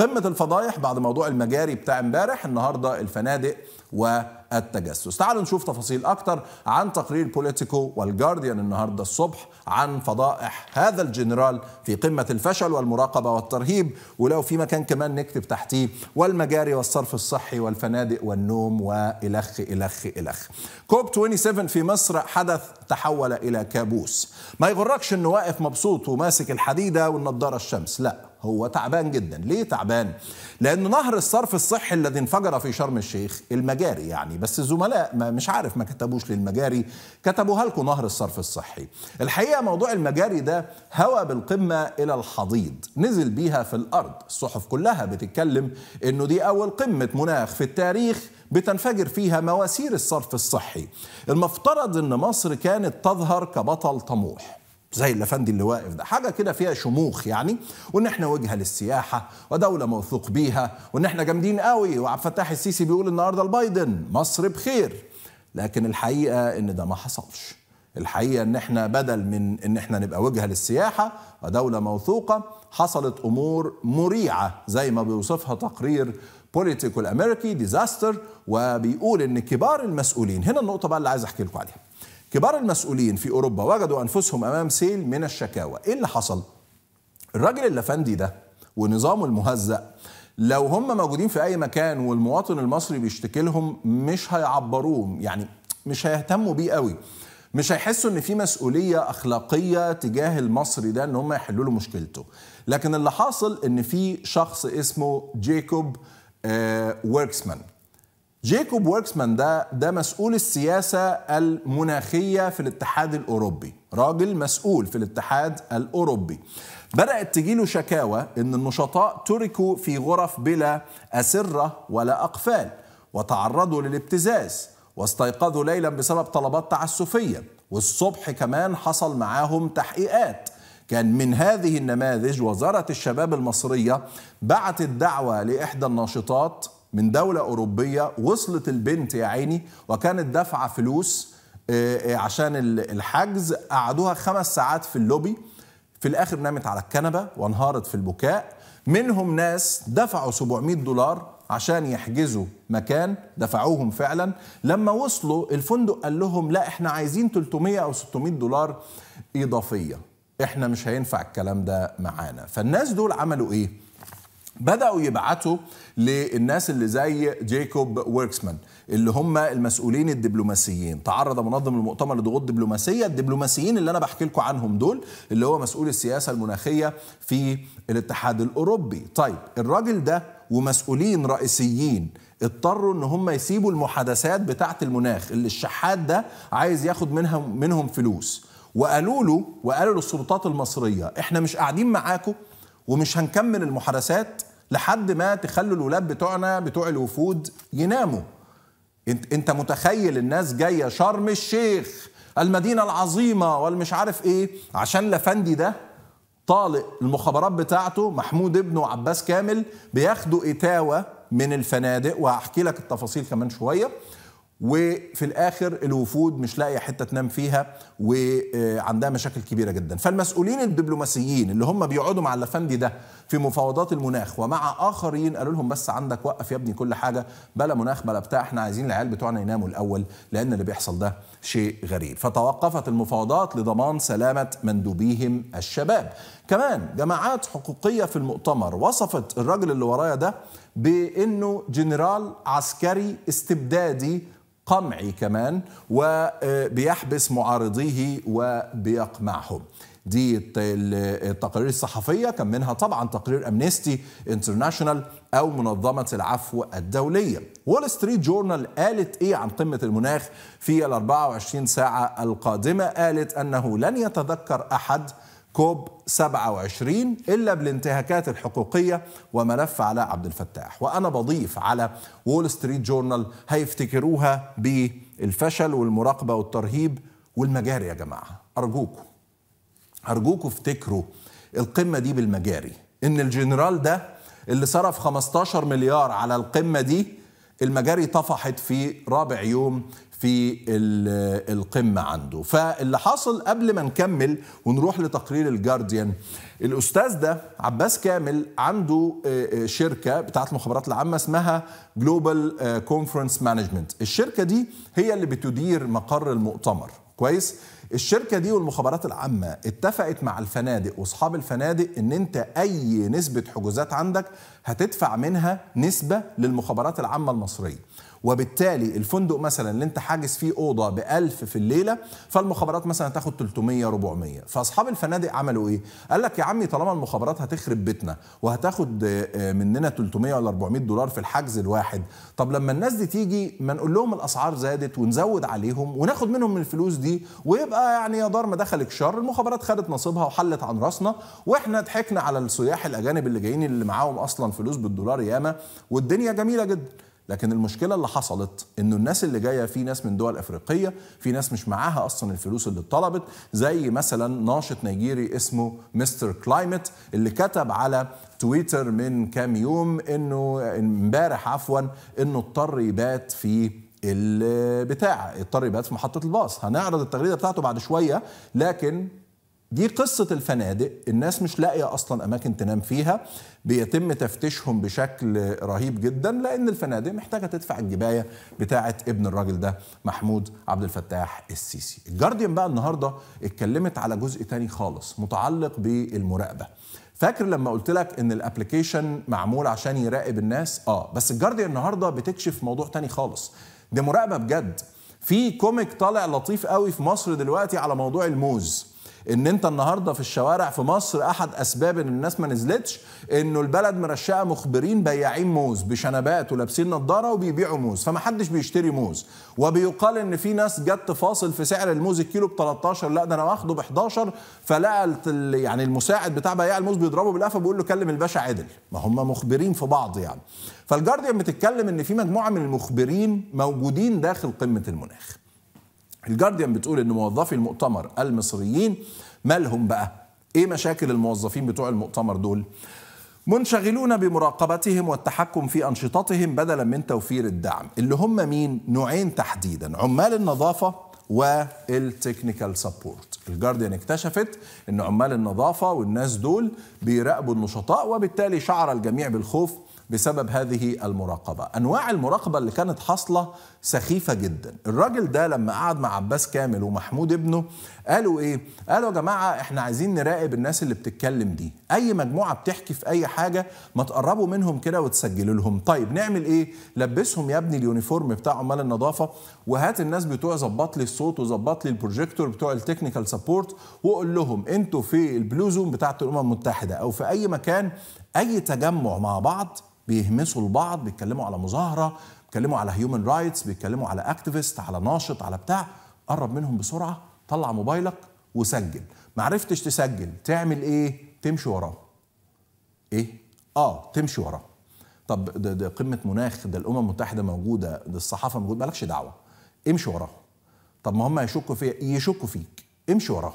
قمه الفضايح بعد موضوع المجاري بتاع امبارح النهارده الفنادق والتجسس تعالوا نشوف تفاصيل اكتر عن تقرير بوليتيكو والجارديان النهارده الصبح عن فضائح هذا الجنرال في قمه الفشل والمراقبه والترهيب ولو في مكان كمان نكتب تحتيه والمجاري والصرف الصحي والفنادق والنوم والخ الخ الخ كوب 27 في مصر حدث تحول الى كابوس ما يغركش انه واقف مبسوط وماسك الحديده والنضاره الشمس لا هو تعبان جدا ليه تعبان لان نهر الصرف الصحي الذي انفجر في شرم الشيخ المجاري يعني بس الزملاء ما مش عارف ما كتبوش للمجاري كتبوها لكم نهر الصرف الصحي الحقيقه موضوع المجاري ده هوى بالقمه الى الحضيض نزل بيها في الارض الصحف كلها بتتكلم انه دي اول قمه مناخ في التاريخ بتنفجر فيها مواسير الصرف الصحي المفترض ان مصر كانت تظهر كبطل طموح زي الافندي اللي واقف ده حاجه كده فيها شموخ يعني وان احنا وجهه للسياحه ودوله موثوق بيها وان احنا جامدين قوي وعبد الفتاح السيسي بيقول النهارده لبايدن مصر بخير لكن الحقيقه ان ده ما حصلش الحقيقه ان احنا بدل من ان احنا نبقى وجهه للسياحه ودوله موثوقه حصلت امور مريعه زي ما بيوصفها تقرير بوليتيكو الامريكي ديزاستر وبيقول ان كبار المسؤولين هنا النقطه بقى اللي عايز احكي لكم عليها كبار المسؤولين في أوروبا وجدوا أنفسهم أمام سيل من الشكاوى إيه اللي حصل؟ الراجل اللفندي ده ونظامه المهزأ لو هم موجودين في أي مكان والمواطن المصري بيشتكي لهم مش هيعبروهم يعني مش هيهتموا بيه قوي مش هيحسوا ان في مسؤوليه اخلاقيه تجاه المصري ده ان هم يحلوا له مشكلته لكن اللي حاصل ان في شخص اسمه جيكوب آه ويركسمان جيكوب وركسمان ده ده مسؤول السياسة المناخية في الاتحاد الأوروبي راجل مسؤول في الاتحاد الأوروبي بدأت تجيله شكاوى أن النشطاء تركوا في غرف بلا أسرة ولا أقفال وتعرضوا للابتزاز واستيقظوا ليلا بسبب طلبات تعسفية والصبح كمان حصل معاهم تحقيقات كان من هذه النماذج وزارة الشباب المصرية بعتت دعوة لإحدى الناشطات من دولة أوروبية وصلت البنت يا عيني وكانت دافعة فلوس آه، آه، عشان الحجز قعدوها خمس ساعات في اللوبي في الآخر نامت على الكنبة وانهارت في البكاء منهم ناس دفعوا 700 دولار عشان يحجزوا مكان دفعوهم فعلا لما وصلوا الفندق قال لهم لا احنا عايزين 300 او 600 دولار اضافيه احنا مش هينفع الكلام ده معانا فالناس دول عملوا ايه بدأوا يبعتوا للناس اللي زي جيكوب ويركسمان اللي هم المسؤولين الدبلوماسيين تعرض منظم المؤتمر لضغوط دبلوماسيه الدبلوماسيين اللي انا بحكي لكم عنهم دول اللي هو مسؤول السياسه المناخيه في الاتحاد الاوروبي طيب الراجل ده ومسؤولين رئيسيين اضطروا ان هم يسيبوا المحادثات بتاعه المناخ اللي الشحات ده عايز ياخد منها منهم فلوس وقالوا له وقالوا للسلطات المصريه احنا مش قاعدين معاكم ومش هنكمل المحادثات لحد ما تخلوا الولاد بتوعنا بتوع الوفود يناموا انت, انت متخيل الناس جايه شرم الشيخ المدينه العظيمه والمش عارف ايه عشان لفندي ده طالق المخابرات بتاعته محمود ابنه عباس كامل بياخدوا اتاوه من الفنادق وهحكي لك التفاصيل كمان شويه وفي الاخر الوفود مش لاقيه حته تنام فيها وعندها مشاكل كبيره جدا فالمسؤولين الدبلوماسيين اللي هم بيقعدوا مع الافندي ده في مفاوضات المناخ ومع اخرين قالوا لهم بس عندك وقف يا ابني كل حاجه بلا مناخ بلا بتاع احنا عايزين العيال بتوعنا يناموا الاول لان اللي بيحصل ده شيء غريب فتوقفت المفاوضات لضمان سلامه مندوبيهم الشباب كمان جماعات حقوقيه في المؤتمر وصفت الراجل اللي ورايا ده بانه جنرال عسكري استبدادي قمعي كمان وبيحبس معارضيه وبيقمعهم دي التقارير الصحفية كان منها طبعا تقرير أمنيستي انترناشونال أو منظمة العفو الدولية وول ستريت جورنال قالت إيه عن قمة المناخ في ال 24 ساعة القادمة قالت أنه لن يتذكر أحد كوب 27 إلا بالانتهاكات الحقوقية وملف علاء عبد الفتاح وأنا بضيف على وول ستريت جورنال هيفتكروها بالفشل والمراقبة والترهيب والمجاري يا جماعة أرجوكم أرجوكم افتكروا القمة دي بالمجاري إن الجنرال ده اللي صرف 15 مليار على القمة دي المجاري طفحت في رابع يوم في القمة عنده فاللي حصل قبل ما نكمل ونروح لتقرير الجارديان الأستاذ ده عباس كامل عنده آه، آه، شركة بتاعت المخابرات العامة اسمها جلوبال كونفرنس مانجمنت الشركة دي هي اللي بتدير مقر المؤتمر كويس الشركه دي والمخابرات العامه اتفقت مع الفنادق واصحاب الفنادق ان انت اي نسبه حجوزات عندك هتدفع منها نسبه للمخابرات العامه المصريه وبالتالي الفندق مثلا اللي انت حاجز فيه اوضه ب 1000 في الليله فالمخابرات مثلا هتاخد 300 400 فاصحاب الفنادق عملوا ايه؟ قال لك يا عمي طالما المخابرات هتخرب بيتنا وهتاخد آه، مننا 300 ولا 400 دولار في الحجز الواحد طب لما الناس دي تيجي ما نقول لهم الاسعار زادت ونزود عليهم وناخد منهم من الفلوس دي ويبقى يعني يا دار ما دخلك شر المخابرات خدت نصيبها وحلت عن راسنا واحنا ضحكنا على السياح الاجانب اللي جايين اللي معاهم اصلا فلوس بالدولار ياما والدنيا جميله جدا لكن المشكله اللي حصلت انه الناس اللي جايه في ناس من دول افريقيه في ناس مش معاها اصلا الفلوس اللي اتطلبت زي مثلا ناشط نيجيري اسمه مستر كلايمت اللي كتب على تويتر من كام يوم انه امبارح عفوا انه اضطر يبات في البتاع اضطر يبات في محطه الباص هنعرض التغريده بتاعته بعد شويه لكن دي قصة الفنادق الناس مش لاقية أصلا أماكن تنام فيها بيتم تفتيشهم بشكل رهيب جدا لأن الفنادق محتاجة تدفع الجباية بتاعة ابن الراجل ده محمود عبد الفتاح السيسي الجارديان بقى النهاردة اتكلمت على جزء تاني خالص متعلق بالمراقبة فاكر لما قلت لك ان الابلكيشن معمول عشان يراقب الناس اه بس الجارديان النهارده بتكشف موضوع تاني خالص دي مراقبه بجد في كوميك طالع لطيف قوي في مصر دلوقتي على موضوع الموز ان انت النهارده في الشوارع في مصر احد اسباب ان الناس ما نزلتش انه البلد مرشقه مخبرين بياعين موز بشنبات ولابسين نظاره وبيبيعوا موز فمحدش بيشتري موز وبيقال ان في ناس جت تفاصل في سعر الموز الكيلو ب 13 لا ده انا واخده ب 11 فلقى يعني المساعد بتاع بياع الموز بيضربه بالقفا بيقول له كلم الباشا عدل ما هم مخبرين في بعض يعني فالجارديان بتتكلم ان في مجموعه من المخبرين موجودين داخل قمه المناخ الجارديان بتقول ان موظفي المؤتمر المصريين مالهم بقى ايه مشاكل الموظفين بتوع المؤتمر دول منشغلون بمراقبتهم والتحكم في انشطتهم بدلا من توفير الدعم اللي هم مين نوعين تحديدا عمال النظافه والتكنيكال سبورت الجارديان اكتشفت ان عمال النظافه والناس دول بيراقبوا النشطاء وبالتالي شعر الجميع بالخوف بسبب هذه المراقبة أنواع المراقبة اللي كانت حاصلة سخيفة جدا الراجل ده لما قعد مع عباس كامل ومحمود ابنه قالوا إيه؟ قالوا يا جماعة إحنا عايزين نراقب الناس اللي بتتكلم دي أي مجموعة بتحكي في أي حاجة ما تقربوا منهم كده وتسجلوا لهم طيب نعمل إيه؟ لبسهم يا ابني اليونيفورم بتاع عمال النظافة وهات الناس بتوع ظبط لي الصوت وظبط لي البروجيكتور بتوع التكنيكال سبورت وقول لهم انتوا في البلو زون بتاعت الامم المتحده او في اي مكان اي تجمع مع بعض بيهمسوا البعض بيتكلموا على مظاهره بيتكلموا على هيومن رايتس بيتكلموا على اكتيفيست على ناشط على بتاع قرب منهم بسرعه طلع موبايلك وسجل ما عرفتش تسجل تعمل ايه تمشي وراه ايه اه تمشي وراه طب ده, ده قمه مناخ ده الامم المتحده موجوده ده الصحافه موجوده مالكش دعوه امشي وراه طب ما هم يشكوا فيا يشكوا فيك امشي وراه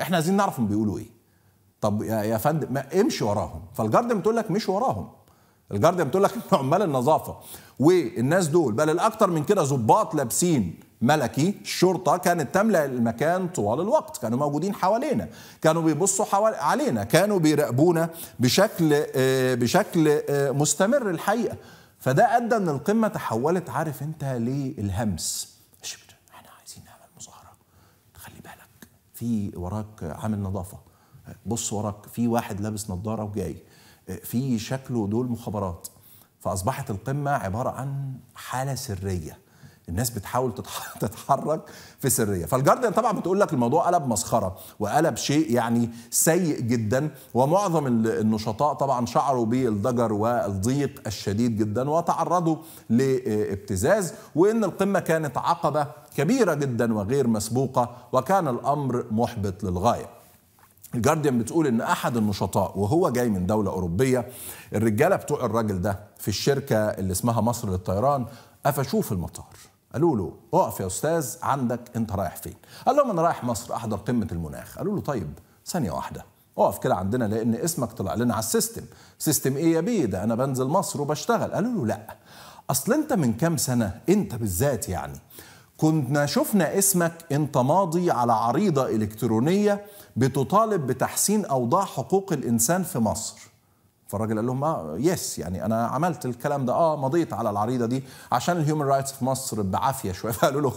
احنا عايزين نعرف هم بيقولوا ايه طب يا فندم امشي وراهم فالجاردن بتقول لك مش وراهم الجاردن بتقول لك عمال النظافه والناس دول بل الاكثر من كده ظباط لابسين ملكي الشرطه كانت تملا المكان طوال الوقت كانوا موجودين حوالينا كانوا بيبصوا حوال علينا كانوا بيراقبونا بشكل آه، بشكل آه، مستمر الحقيقه فده ادى ان القمه تحولت عارف انت للهمس احنا عايزين نعمل مظاهره خلي بالك في وراك عامل نظافه بص وراك في واحد لابس نظاره وجاي آه، في شكله دول مخابرات فاصبحت القمه عباره عن حاله سريه الناس بتحاول تتحرك في سريه فالجارديان طبعا بتقول لك الموضوع قلب مسخره وقلب شيء يعني سيء جدا ومعظم النشطاء طبعا شعروا بالضجر والضيق الشديد جدا وتعرضوا لابتزاز وان القمه كانت عقبه كبيره جدا وغير مسبوقه وكان الامر محبط للغايه الجارديان بتقول ان احد النشطاء وهو جاي من دوله اوروبيه الرجاله بتوع الراجل ده في الشركه اللي اسمها مصر للطيران قفشوه في المطار قالوا له اقف يا استاذ عندك انت رايح فين قال لهم انا رايح مصر احضر قمه المناخ قالوا له طيب ثانيه واحده اقف كده عندنا لان اسمك طلع لنا على السيستم سيستم ايه يا بيه ده انا بنزل مصر وبشتغل قالوا له لا اصل انت من كام سنه انت بالذات يعني كنا شفنا اسمك انت ماضي على عريضه الكترونيه بتطالب بتحسين اوضاع حقوق الانسان في مصر فالراجل قال لهم اه يس يعني انا عملت الكلام ده اه مضيت على العريضه دي عشان الهيومن رايتس في مصر بعافيه شويه فقالوا له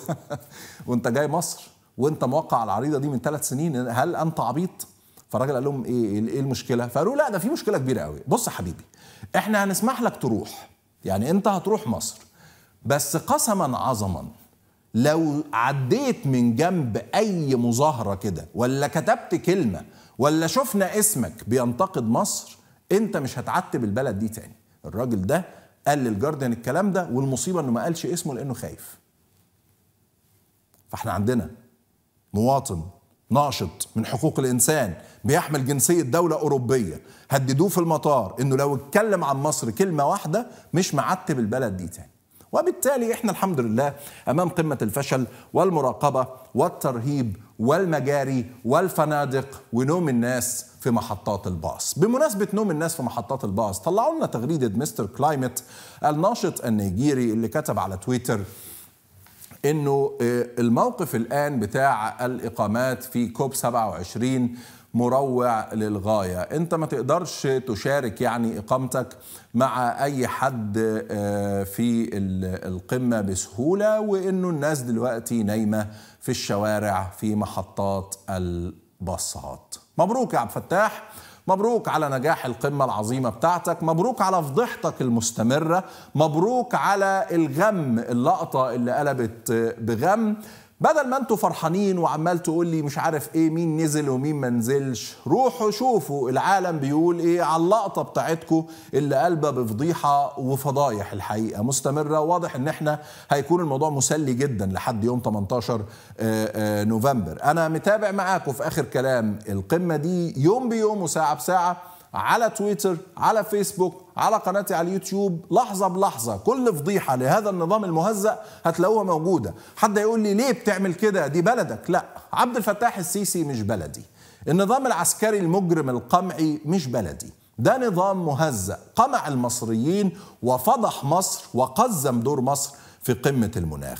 وانت جاي مصر وانت موقع على العريضه دي من ثلاث سنين هل انت عبيط؟ فالراجل قال لهم ايه ايه, إيه المشكله؟ فقالوا لا ده في مشكله كبيره قوي بص يا حبيبي احنا هنسمح لك تروح يعني انت هتروح مصر بس قسما عظما لو عديت من جنب اي مظاهره كده ولا كتبت كلمه ولا شفنا اسمك بينتقد مصر انت مش هتعتب البلد دي تاني الراجل ده قال للجاردن الكلام ده والمصيبه انه ما قالش اسمه لانه خايف فاحنا عندنا مواطن ناشط من حقوق الانسان بيحمل جنسيه دوله اوروبيه هددوه في المطار انه لو اتكلم عن مصر كلمه واحده مش معتب البلد دي تاني وبالتالي احنا الحمد لله امام قمه الفشل والمراقبه والترهيب والمجاري والفنادق ونوم الناس في محطات الباص بمناسبة نوم الناس في محطات الباص طلعوا لنا تغريدة مستر كلايمت الناشط النيجيري اللي كتب على تويتر انه آه، الموقف الان بتاع الاقامات في كوب 27 مروع للغاية انت ما تقدرش تشارك يعني اقامتك مع اي حد آه، في القمة بسهولة وانه الناس دلوقتي نايمة في الشوارع في محطات الباصات مبروك يا عبد الفتاح مبروك على نجاح القمة العظيمة بتاعتك مبروك على فضيحتك المستمرة مبروك على الغم اللقطة اللي قلبت بغم بدل ما انتوا فرحانين وعمال تقول لي مش عارف ايه مين نزل ومين ما نزلش روحوا شوفوا العالم بيقول ايه على اللقطه بتاعتكم اللي قلبه بفضيحه وفضايح الحقيقه مستمره واضح ان احنا هيكون الموضوع مسلي جدا لحد يوم 18 آه، آه، نوفمبر انا متابع معاكم في اخر كلام القمه دي يوم بيوم وساعه بساعه على تويتر على فيسبوك على قناتي على اليوتيوب لحظة بلحظة كل فضيحة لهذا النظام المهزأ هتلاقوها موجودة حد يقول لي ليه بتعمل كده دي بلدك لا عبد الفتاح السيسي مش بلدي النظام العسكري المجرم القمعي مش بلدي ده نظام مهزأ قمع المصريين وفضح مصر وقزم دور مصر في قمة المناخ